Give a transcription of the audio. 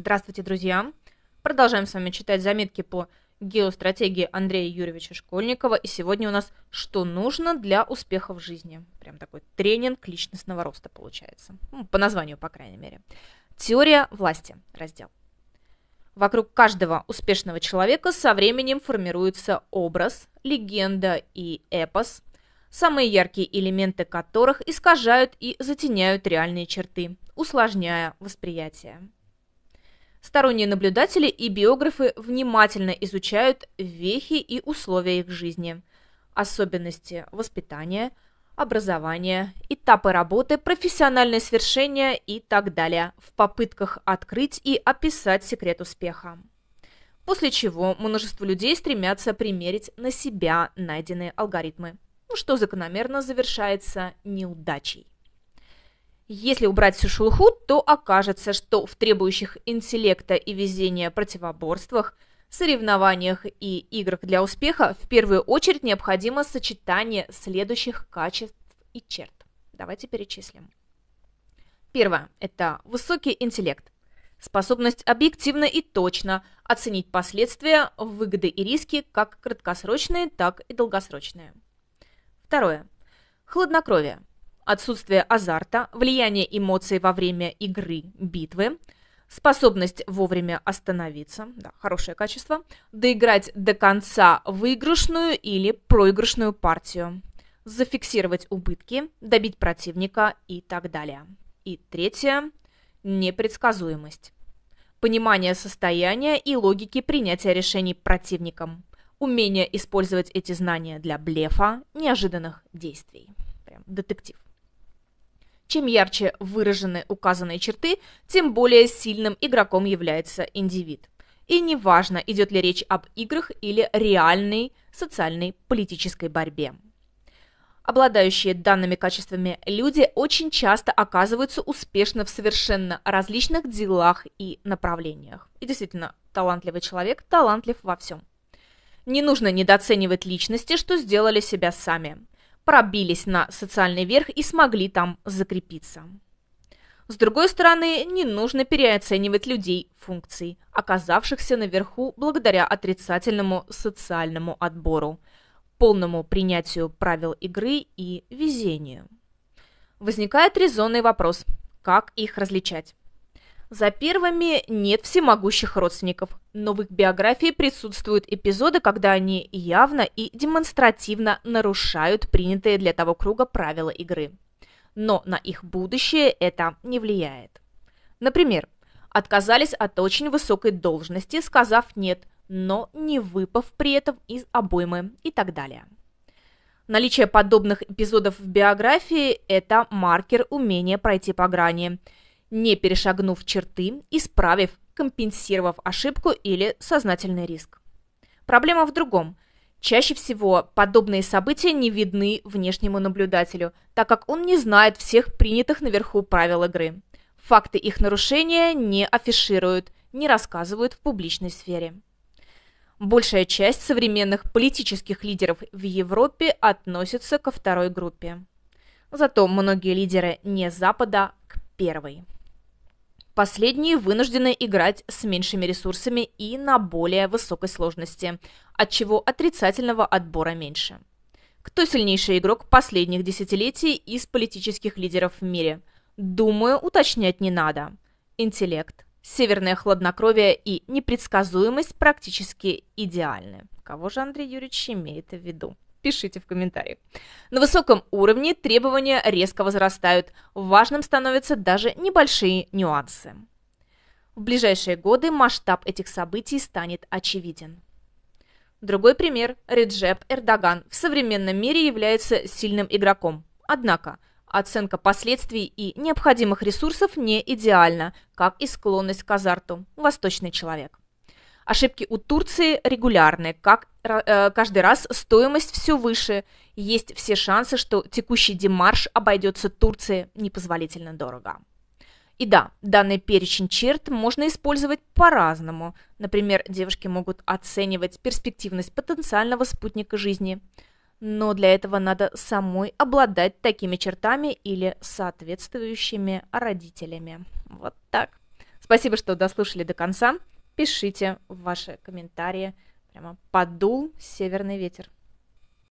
Здравствуйте, друзья! Продолжаем с вами читать заметки по геостратегии Андрея Юрьевича Школьникова. И сегодня у нас «Что нужно для успеха в жизни?» Прям такой тренинг личностного роста получается. Ну, по названию, по крайней мере. Теория власти. Раздел. Вокруг каждого успешного человека со временем формируется образ, легенда и эпос, самые яркие элементы которых искажают и затеняют реальные черты, усложняя восприятие. Сторонние наблюдатели и биографы внимательно изучают вехи и условия их жизни, особенности воспитания, образования, этапы работы, профессиональные свершения и так далее в попытках открыть и описать секрет успеха. После чего множество людей стремятся примерить на себя найденные алгоритмы, ну что закономерно завершается неудачей. Если убрать всю шелуху, то окажется, что в требующих интеллекта и везения противоборствах, соревнованиях и играх для успеха в первую очередь необходимо сочетание следующих качеств и черт. Давайте перечислим. Первое – это высокий интеллект. Способность объективно и точно оценить последствия, выгоды и риски, как краткосрочные, так и долгосрочные. Второе. Хладнокровие отсутствие азарта, влияние эмоций во время игры, битвы, способность вовремя остановиться, да, хорошее качество, доиграть до конца выигрышную или проигрышную партию, зафиксировать убытки, добить противника и так далее. И третье – непредсказуемость. Понимание состояния и логики принятия решений противником. Умение использовать эти знания для блефа, неожиданных действий. Прям детектив. Чем ярче выражены указанные черты, тем более сильным игроком является индивид. И неважно, идет ли речь об играх или реальной социальной политической борьбе. Обладающие данными качествами люди очень часто оказываются успешно в совершенно различных делах и направлениях. И действительно, талантливый человек талантлив во всем. Не нужно недооценивать личности, что сделали себя сами – пробились на социальный верх и смогли там закрепиться. С другой стороны, не нужно переоценивать людей функций, оказавшихся наверху благодаря отрицательному социальному отбору, полному принятию правил игры и везению. Возникает резонный вопрос, как их различать? За первыми нет всемогущих родственников, но в их биографии присутствуют эпизоды, когда они явно и демонстративно нарушают принятые для того круга правила игры. Но на их будущее это не влияет. Например, отказались от очень высокой должности, сказав «нет», но не выпав при этом из обоймы и так далее. Наличие подобных эпизодов в биографии – это маркер умения пройти по грани – не перешагнув черты, исправив, компенсировав ошибку или сознательный риск. Проблема в другом. Чаще всего подобные события не видны внешнему наблюдателю, так как он не знает всех принятых наверху правил игры. Факты их нарушения не афишируют, не рассказывают в публичной сфере. Большая часть современных политических лидеров в Европе относится ко второй группе. Зато многие лидеры не Запада к первой. Последние вынуждены играть с меньшими ресурсами и на более высокой сложности, отчего отрицательного отбора меньше. Кто сильнейший игрок последних десятилетий из политических лидеров в мире? Думаю, уточнять не надо. Интеллект, северное хладнокровие и непредсказуемость практически идеальны. Кого же Андрей Юрьевич имеет в виду? пишите в комментариях. На высоком уровне требования резко возрастают, важным становятся даже небольшие нюансы. В ближайшие годы масштаб этих событий станет очевиден. Другой пример – Реджеп Эрдоган в современном мире является сильным игроком. Однако, оценка последствий и необходимых ресурсов не идеальна, как и склонность к азарту – восточный человек. Ошибки у Турции регулярны, как э, каждый раз стоимость все выше. Есть все шансы, что текущий демарш обойдется Турции непозволительно дорого. И да, данный перечень черт можно использовать по-разному. Например, девушки могут оценивать перспективность потенциального спутника жизни. Но для этого надо самой обладать такими чертами или соответствующими родителями. Вот так. Спасибо, что дослушали до конца. Пишите ваши комментарии. Прямо подул северный ветер.